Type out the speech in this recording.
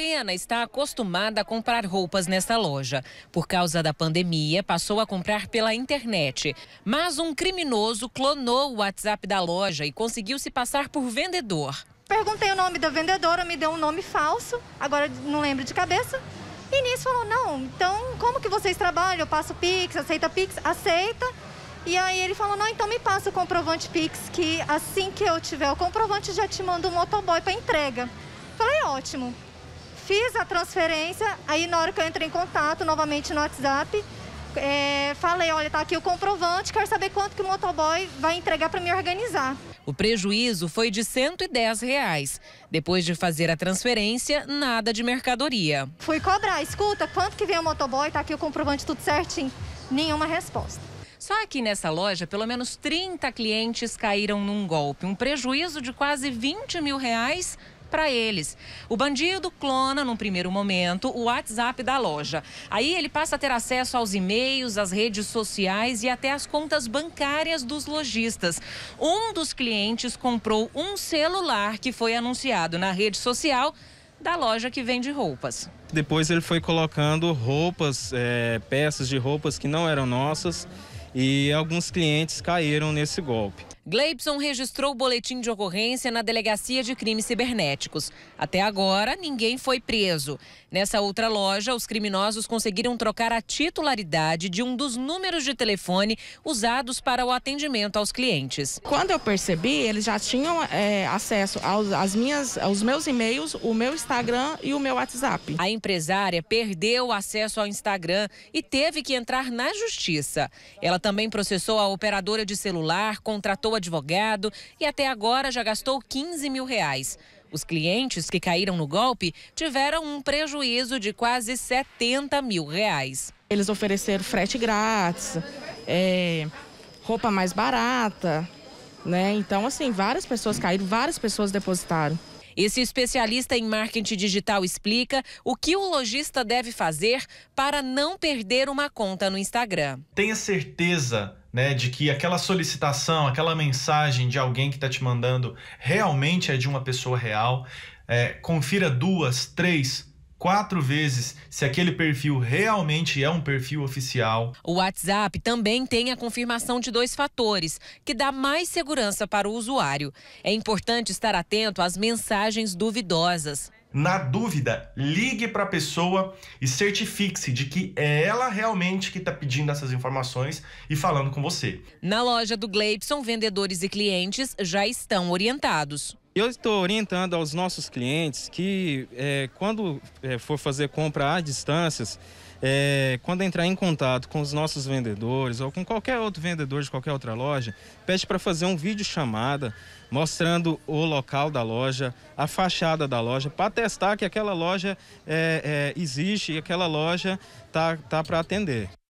Lorena está acostumada a comprar roupas nesta loja. Por causa da pandemia, passou a comprar pela internet. Mas um criminoso clonou o WhatsApp da loja e conseguiu se passar por vendedor. Perguntei o nome da vendedora, me deu um nome falso, agora não lembro de cabeça. E nisso falou: não, então como que vocês trabalham? Eu passo Pix, aceita Pix? Aceita. E aí ele falou: não, então me passa o comprovante Pix, que assim que eu tiver o comprovante já te mando o um motoboy para entrega. Falei: ótimo fiz a transferência, aí na hora que eu entrei em contato novamente no WhatsApp, é, falei, olha, tá aqui o comprovante, quero saber quanto que o motoboy vai entregar para me organizar. O prejuízo foi de 110 reais. Depois de fazer a transferência, nada de mercadoria. Fui cobrar, escuta, quanto que vem o motoboy, tá aqui o comprovante tudo certinho. Nenhuma resposta. Só aqui nessa loja, pelo menos 30 clientes caíram num golpe. Um prejuízo de quase 20 mil reais para eles. O bandido clona, num primeiro momento, o WhatsApp da loja. Aí ele passa a ter acesso aos e-mails, às redes sociais e até às contas bancárias dos lojistas. Um dos clientes comprou um celular que foi anunciado na rede social da loja que vende roupas. Depois ele foi colocando roupas, é, peças de roupas que não eram nossas e alguns clientes caíram nesse golpe. Gleibson registrou o boletim de ocorrência na Delegacia de Crimes Cibernéticos. Até agora, ninguém foi preso. Nessa outra loja, os criminosos conseguiram trocar a titularidade de um dos números de telefone usados para o atendimento aos clientes. Quando eu percebi, eles já tinham é, acesso aos, às minhas, aos meus e-mails, o meu Instagram e o meu WhatsApp. A empresária perdeu o acesso ao Instagram e teve que entrar na justiça. Ela também processou a operadora de celular, contratou a advogado e até agora já gastou 15 mil reais. Os clientes que caíram no golpe tiveram um prejuízo de quase 70 mil reais. Eles ofereceram frete grátis, é, roupa mais barata, né? Então, assim, várias pessoas caíram, várias pessoas depositaram. Esse especialista em marketing digital explica o que o lojista deve fazer para não perder uma conta no Instagram. Tenha certeza né, de que aquela solicitação, aquela mensagem de alguém que está te mandando realmente é de uma pessoa real. É, confira duas, três, quatro vezes se aquele perfil realmente é um perfil oficial. O WhatsApp também tem a confirmação de dois fatores, que dá mais segurança para o usuário. É importante estar atento às mensagens duvidosas. Na dúvida, ligue para a pessoa e certifique-se de que é ela realmente que está pedindo essas informações e falando com você. Na loja do Gleibson, vendedores e clientes já estão orientados. Eu estou orientando aos nossos clientes que é, quando é, for fazer compra a distâncias, é, quando entrar em contato com os nossos vendedores ou com qualquer outro vendedor de qualquer outra loja, pede para fazer um vídeo chamada mostrando o local da loja, a fachada da loja, para testar que aquela loja é, é, existe e aquela loja tá, tá para atender.